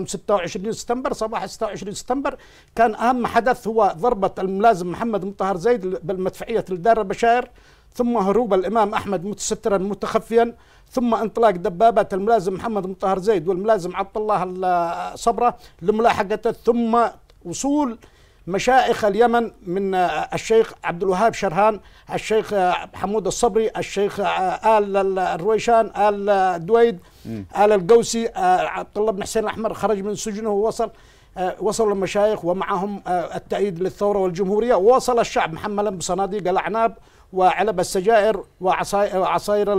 26 سبتمبر صباح 26 سبتمبر كان اهم حدث هو ضربه الملازم محمد مطهر زيد بالمدفعيه لدار البشاير ثم هروب الامام احمد متسترا متخفيا ثم انطلاق دبابه الملازم محمد مطهر زيد والملازم عبد الله صبره لملاحقته ثم وصول مشائخ اليمن من آه، الشيخ عبد الوهاب شرهان الشيخ آه، حمود الصبري الشيخ آه، آل الرويشان آل دويد آل القوسي آه، عبد الله بن حسين الأحمر خرج من سجنه ووصل آه، وصل المشايخ ومعهم آه، التأييد للثورة والجمهورية ووصل الشعب محملا بصناديق الأعناب وعلب السجائر وعصائر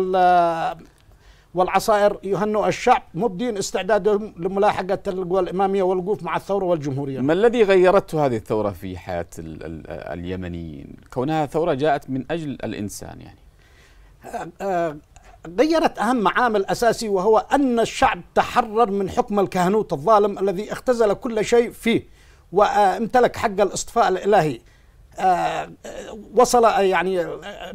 والعصائر يهنوا الشعب مبدين استعدادهم لملاحقة القوى الإمامية والوقوف مع الثورة والجمهورية ما الذي غيرته هذه الثورة في حياة الـ الـ اليمنيين كونها ثورة جاءت من أجل الإنسان يعني غيرت أهم عامل أساسي وهو أن الشعب تحرر من حكم الكهنوت الظالم الذي اختزل كل شيء فيه وامتلك حق الاصطفاء الإلهي آه، آه، وصل آه، يعني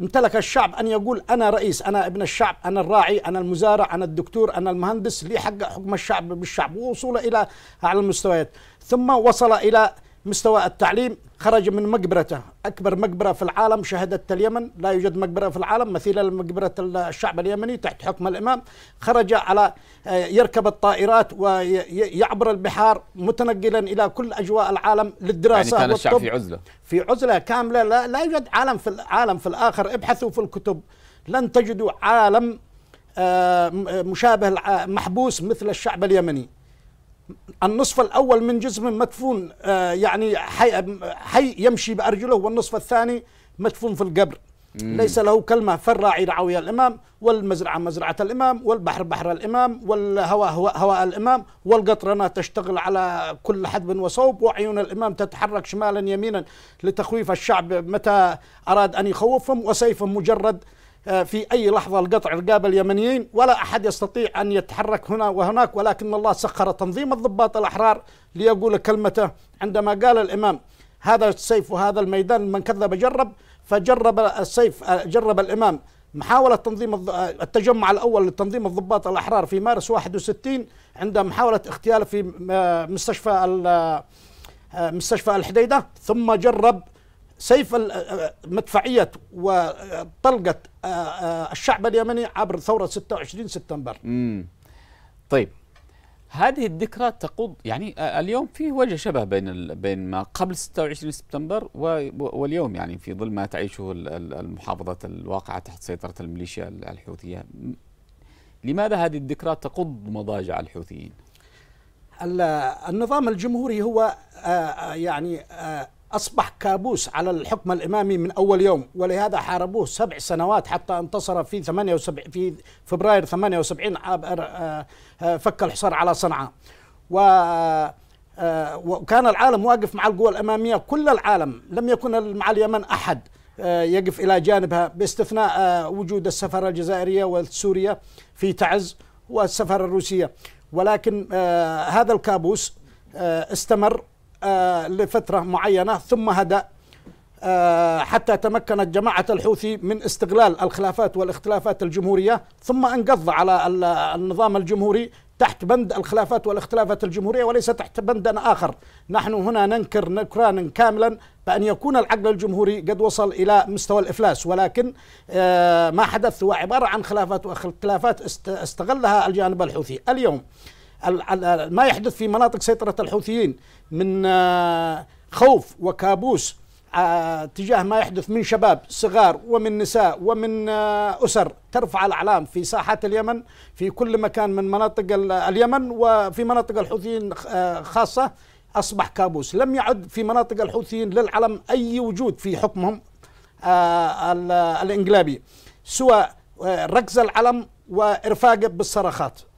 امتلك الشعب أن يقول أنا رئيس أنا ابن الشعب أنا الراعي أنا المزارع أنا الدكتور أنا المهندس لي حق حكم الشعب بالشعب ووصوله إلى أعلى المستويات ثم وصل إلى مستوى التعليم خرج من مقبرته أكبر مقبرة في العالم شهدت اليمن لا يوجد مقبرة في العالم مثيلة لمقبرة الشعب اليمني تحت حكم الإمام خرج على آه، يركب الطائرات ويعبر البحار متنقلا إلى كل أجواء العالم للدراسة يعني كان الشعب في عزلة في عزلة كاملة لا, لا يوجد عالم في العالم في الآخر ابحثوا في الكتب لن تجدوا عالم آه، مشابه آه، محبوس مثل الشعب اليمني النصف الأول من جسم مدفون آه، يعني حي, حي يمشي بأرجله والنصف الثاني مدفون في القبر ليس له كلمة فالراعي رعوي الإمام والمزرعة مزرعة الإمام والبحر بحر الإمام والهواء هواء, هواء الإمام والقطرنة تشتغل على كل حدب وصوب وعيون الإمام تتحرك شمالا يمينا لتخويف الشعب متى أراد أن يخوفهم وسيفه مجرد آه، في أي لحظة لقطع رقاب اليمنيين ولا أحد يستطيع أن يتحرك هنا وهناك ولكن الله سخر تنظيم الضباط الأحرار ليقول كلمته عندما قال الإمام هذا السيف وهذا الميدان من كذب جرب فجرب السيف آه، جرب الإمام محاولة تنظيم آه، التجمع الأول لتنظيم الضباط الأحرار في مارس 61 عند محاولة اغتياله في مستشفى مستشفى الحديدة ثم جرب سيف آه، آه، مدفعية وطلقة آه، الشعب اليمني عبر ثورة 26 سبتمبر مم. طيب هذه الذكرى تقود يعني اليوم في وجه شبه بين بين ما قبل 26 سبتمبر واليوم يعني في ظل ما تعيشه المحافظات الواقعة تحت سيطرة الميليشيا الحوثية لماذا هذه الذكرى تقض مضاجع الحوثيين؟ النظام الجمهوري هو يعني أصبح كابوس على الحكم الإمامي من أول يوم ولهذا حاربوه سبع سنوات حتى انتصر في 78 في فبراير 78 آه، آه، آه، فك الحصار على صنعاء و وكان العالم واقف مع القوى الأمامية كل العالم لم يكن مع اليمن أحد يقف إلى جانبها باستثناء وجود السفارة الجزائرية والسورية في تعز والسفارة الروسية ولكن هذا الكابوس استمر آه، لفترة معينة ثم هدأ آه، حتى تمكنت جماعة الحوثي من استغلال الخلافات والاختلافات الجمهورية ثم انقض على النظام الجمهوري تحت بند الخلافات والاختلافات الجمهورية وليس تحت بند آخر نحن هنا ننكر نكرانا كاملا بأن يكون العقل الجمهوري قد وصل إلى مستوى الإفلاس ولكن آه، ما حدث هو عبارة عن خلافات واختلافات استغلها الجانب الحوثي اليوم ما يحدث في مناطق سيطرة الحوثيين من آه، خوف وكابوس آه، تجاه ما يحدث من شباب صغار ومن نساء ومن آه، أسر ترفع الأعلام في ساحات اليمن في كل مكان من مناطق اليمن وفي مناطق الحوثيين خاصة أصبح كابوس لم يعد في مناطق الحوثيين للعلم أي وجود في حكمهم الإنقلابي سوى ركز العلم وإرفاقه بالصرخات